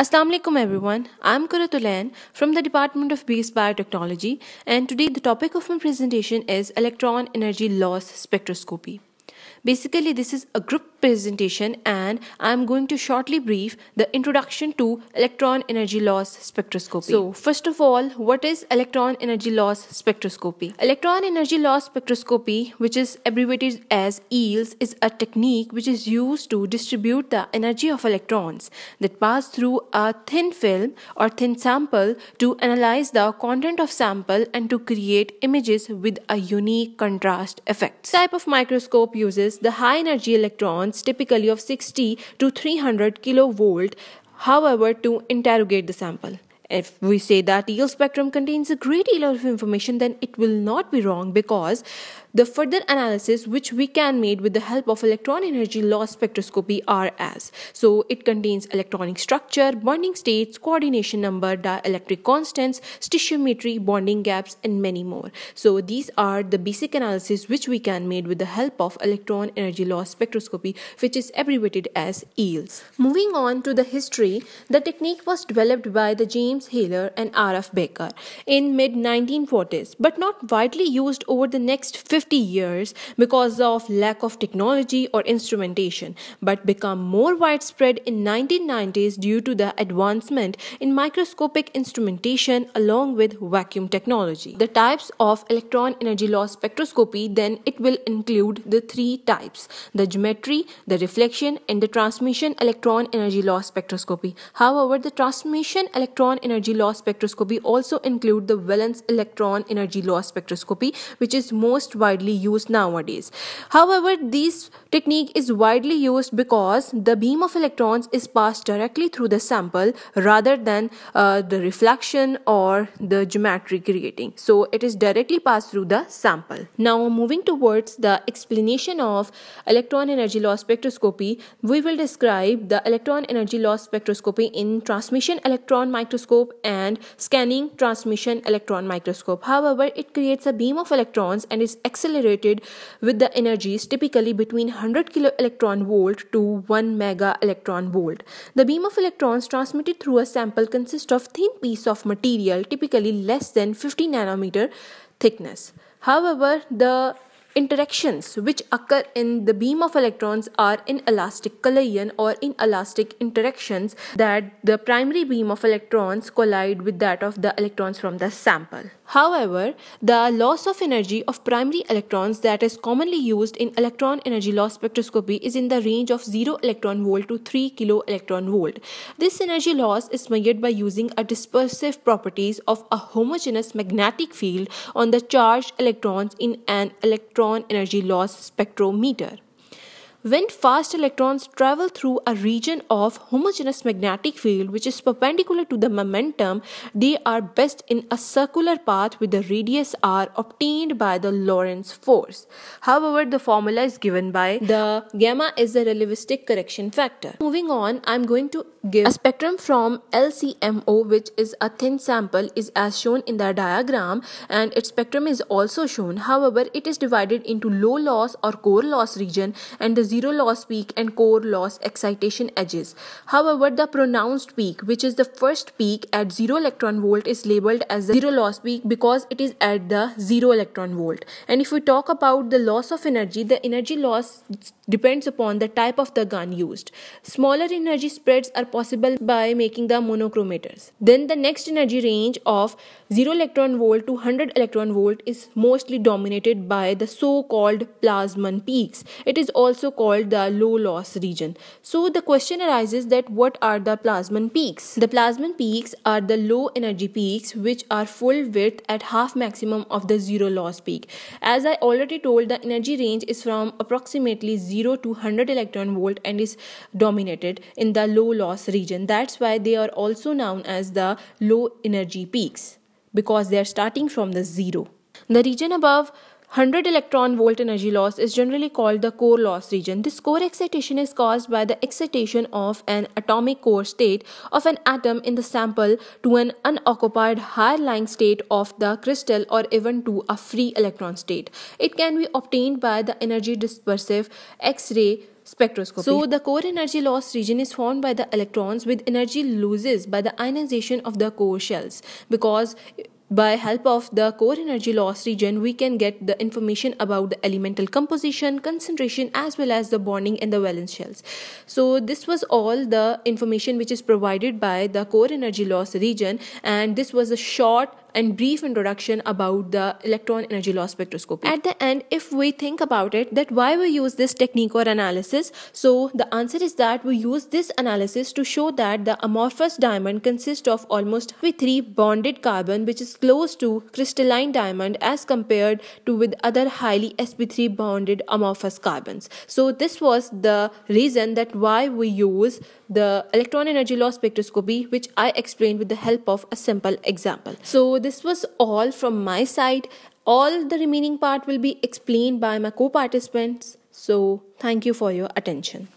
Assalamualaikum everyone. I'm Kuratulan from the Department of Base Biotechnology and today the topic of my presentation is electron energy loss spectroscopy. Basically, this is a group presentation and I'm going to shortly brief the introduction to electron energy loss spectroscopy. So, first of all, what is electron energy loss spectroscopy? Electron energy loss spectroscopy, which is abbreviated as EELS, is a technique which is used to distribute the energy of electrons that pass through a thin film or thin sample to analyze the content of sample and to create images with a unique contrast effect. Type of microscope uses the high energy electrons, typically of 60 to 300 kilovolt, however, to interrogate the sample. If we say that EL spectrum contains a great deal of information, then it will not be wrong because the further analysis which we can made with the help of electron energy loss spectroscopy are as. So it contains electronic structure, bonding states, coordination number, dielectric constants, stoichiometry, bonding gaps and many more. So these are the basic analysis which we can made with the help of electron energy loss spectroscopy which is abbreviated as EELS. Moving on to the history, the technique was developed by the James Haler and R.F. Baker in mid 1940s but not widely used over the next 50 50 years because of lack of technology or instrumentation, but become more widespread in 1990s due to the advancement in microscopic instrumentation along with vacuum technology. The types of electron energy loss spectroscopy then it will include the three types, the geometry, the reflection and the transmission electron energy loss spectroscopy. However, the transmission electron energy loss spectroscopy also include the valence electron energy loss spectroscopy which is most widely widely used nowadays. However, this technique is widely used because the beam of electrons is passed directly through the sample rather than uh, the reflection or the geometry creating. So it is directly passed through the sample. Now moving towards the explanation of electron energy loss spectroscopy, we will describe the electron energy loss spectroscopy in transmission electron microscope and scanning transmission electron microscope. However, it creates a beam of electrons and is accelerated with the energies typically between 100 electron volt to 1 mega electron volt. The beam of electrons transmitted through a sample consists of thin piece of material typically less than 50 nanometer thickness. However, the interactions which occur in the beam of electrons are in elastic collision or in elastic interactions that the primary beam of electrons collide with that of the electrons from the sample. However, the loss of energy of primary electrons that is commonly used in electron energy loss spectroscopy is in the range of 0 electron volt to 3 kilo electron volt. This energy loss is measured by using a dispersive properties of a homogeneous magnetic field on the charged electrons in an electron electron energy loss spectrometer. When fast electrons travel through a region of homogeneous magnetic field which is perpendicular to the momentum, they are best in a circular path with the radius r obtained by the Lorentz force. However, the formula is given by the gamma is the relativistic correction factor. Moving on, I'm going to give a spectrum from LCMO which is a thin sample is as shown in the diagram and its spectrum is also shown. However, it is divided into low loss or core loss region and the zero loss peak and core loss excitation edges. However, the pronounced peak, which is the first peak at zero electron volt, is labeled as the zero loss peak because it is at the zero electron volt. And if we talk about the loss of energy, the energy loss depends upon the type of the gun used. Smaller energy spreads are possible by making the monochromators. Then the next energy range of 0 electron volt to 100 electron volt is mostly dominated by the so-called plasmon peaks. It is also called called the low loss region. So the question arises that what are the plasmon peaks? The plasmon peaks are the low energy peaks which are full width at half maximum of the zero loss peak. As I already told the energy range is from approximately 0 to 100 electron volt and is dominated in the low loss region. That's why they are also known as the low energy peaks because they are starting from the zero. The region above 100 electron volt energy loss is generally called the core loss region. This core excitation is caused by the excitation of an atomic core state of an atom in the sample to an unoccupied higher lying state of the crystal or even to a free electron state. It can be obtained by the energy dispersive X-ray spectroscopy. So the core energy loss region is formed by the electrons with energy loses by the ionization of the core shells because by help of the core energy loss region, we can get the information about the elemental composition, concentration, as well as the bonding and the valence shells. So this was all the information which is provided by the core energy loss region and this was a short and brief introduction about the electron energy loss spectroscopy. At the end, if we think about it, that why we use this technique or analysis, so the answer is that we use this analysis to show that the amorphous diamond consists of almost three bonded carbon which is close to crystalline diamond as compared to with other highly sp3 bonded amorphous carbons. So this was the reason that why we use the electron energy loss spectroscopy which I explained with the help of a simple example. So this was all from my side. All the remaining part will be explained by my co participants. So, thank you for your attention.